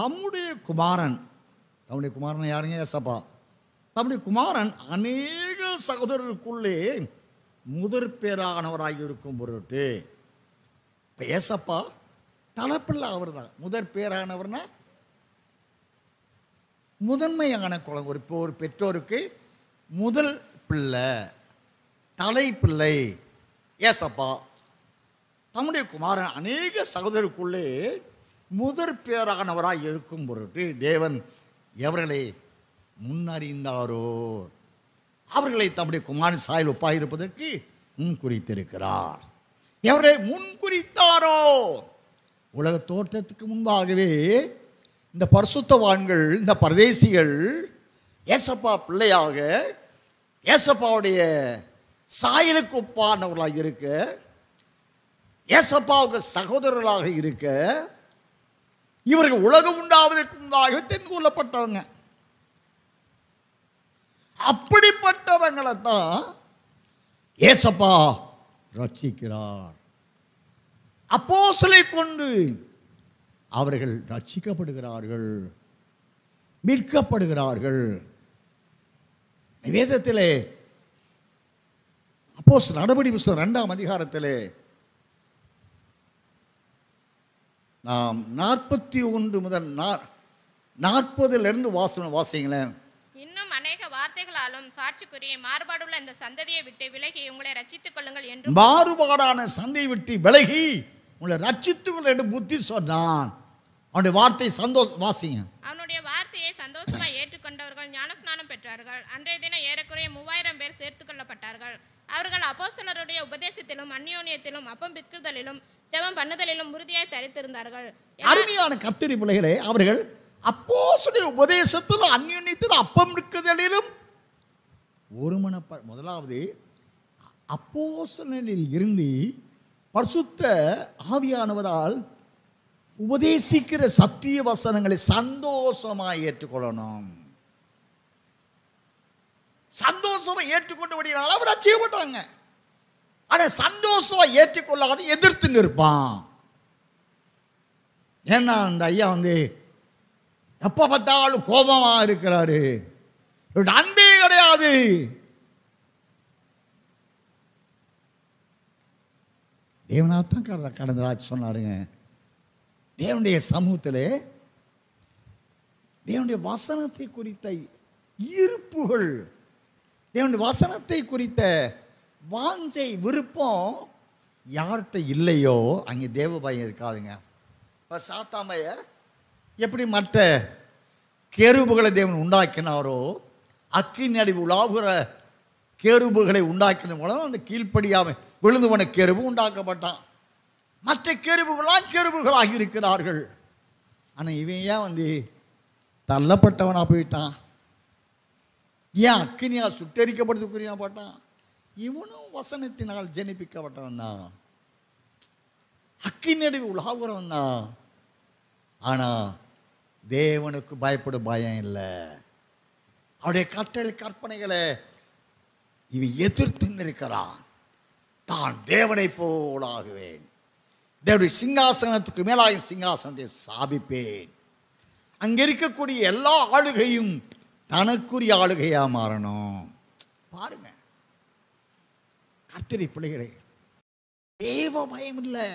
தம்முடைய குமாரன் தம்முடைய குமாரன் யாருங்க ஏசப்பா தம்முடைய குமாரன் அநேக சகோதரருக்குள்ளே முதற் பேரானவராக இருக்கும் பொருட்டு இப்போ ஏசப்பா தலைப்பில் அவர் தான் முதற் பேரானவர்னா முதன்மையான குழந்தை ஒரு ஒரு பெற்றோருக்கு முதல் பிள்ளை தலைப்பிள்ளை ஏசப்பா தம்முடைய குமாரன் அநேக சகோதரருக்குள்ளே முதற் பேரானவராக இருக்கும் பொருட்டு தேவன் எவர்களை முன்னறிந்தாரோ அவர்களை தம்முடைய குமார் சாயில் ஒப்பாயிருப்பதற்கு முன் குறித்திருக்கிறார் எவரை முன் குறித்தாரோ உலக தோற்றத்துக்கு முன்பாகவே இந்த பரிசுத்தவான்கள் இந்த பரதேசிகள் ஏசப்பா பிள்ளையாக ஏசப்பாவுடைய சாயலுக்கு ஒப்பானவர்களாக இருக்க ஏசப்பாவுக்கு சகோதரர்களாக இருக்க இவர்கள் உலகம் உண்டாவதற்கு முன்பாக தெரிந்து கொள்ளப்பட்டவங்க அப்படிப்பட்டவங்களை தான் ஏசப்பா ரட்சிக்கிறார் அப்போ சிலை கொண்டு அவர்கள் ரட்சிக்கப்படுகிறார்கள் மீட்கப்படுகிறார்கள் வேதத்திலே அப்போஸ் நடபடி ரெண்டாம் அதிகாரத்திலே நாம் நாற்பத்தி ஒன்று முதல் நா நாற்பதுலேருந்து வாசனம் வாசிங்களேன் இன்னும் அநேக வார்த்தைகளாலும் சாட்சிக்குரிய மாறுபாடுள்ள இந்த சந்ததியை விட்டு விலகி உங்களை ரட்சித்துக் கொள்ளுங்கள் என்று மாறுபாடான சந்தையை விட்டு விலகி உங்களை ரட்சித்துக் கொள்ள என்று புத்தி சொன்னான் அவனுடைய வார்த்தை சந்தோஷ வாசிங்க அவனுடைய வார்த்தையை சந்தோஷமாக ஏற்றுக்கொண்டவர்கள் ஞானஸ்நானம் பெற்றார்கள் அன்றைய தினம் ஏறக்குறைய மூவாயிரம் பேர் சேர்த்து கொள்ளப்பட்டார்கள் அவர்கள் அப்போஸ்தலருடைய உபதேசத்திலும் அந்யோன்யத்திலும் அப்பம் பிற்குதலிலும் ஜெபம் பண்ணுதலிலும் உறுதியாய் தரித்திருந்தார்கள் அருமையான கத்திரி பிள்ளைகளே அவர்கள் அப்போசுடைய உபதேசத்திலும் அந்யோன்யத்திலும் அப்பம் இருக்குதலிலும் ஒருமனப்ப முதலாவது அப்போசனில் இருந்து பரிசுத்த ஆவியானவரால் உபதேசிக்கிற சத்திய வசனங்களை சந்தோஷமாக ஏற்றுக்கொள்ளணும் சந்தோஷமா ஏற்றுக்கொண்டு ஏற்றுக்கொண்டபடினால அவர் அச்சீவ் ஆனால் சந்தோஷமா ஏற்றுக்கொள்ளாத எதிர்த்து நிற்பான் ஏன்னா அந்த ஐயா வந்து எப்போ பார்த்தாலும் கோபமாக இருக்கிறாரு அன்பே கிடையாது தேவனாத்தான் கடந்த கடந்த ராஜ் சொன்னாருங்க தேவனுடைய சமூகத்தில் தேவனுடைய வசனத்தை குறித்த இருப்புகள் தேவனுடைய வசனத்தை குறித்த வாஞ்சை விருப்பம் யார்கிட்ட இல்லையோ அங்கே தேவ பயம் இருக்காதுங்க இப்போ சாத்தாமைய எப்படி மற்ற கேருபுகளை தேவன் உண்டாக்கினாரோ அக்கின் அடி உலாகுற கேருபுகளை உண்டாக்கின மூலம் அந்த கீழ்ப்படியாமை விழுந்து போன கேருபு உண்டாக்கப்பட்டான் மற்ற கேருபுகளாக கேருபுகளாக இருக்கிறார்கள் ஆனால் இவன் ஏன் வந்து தள்ளப்பட்டவனாக போயிட்டான் ஏன் அக்னியால் சுட்டரிக்கப்படுறதுக்குரியப்பட்டான் இவனும் வசனத்தினால் ஜெனிப்பிக்கப்பட்டவன் தான் அக்கினடி உலாகுறவன் தான் ஆனால் தேவனுக்கு பயப்படும் பயம் இல்லை அவருடைய கட்டளை கற்பனைகளை இவன் எதிர்த்து நிற்கிறான் தான் தேவனை போலாகுவேன் தேவடைய சிங்காசனத்துக்கு மேலாக சிங்காசனத்தை சாபிப்பேன் அங்கே இருக்கக்கூடிய எல்லா ஆளுகையும் தனக்குரிய ஆளுகையாக மாறணும் பாருங்க கர்த்தரி பிள்ளைகளே தேவ பயம் இல்லை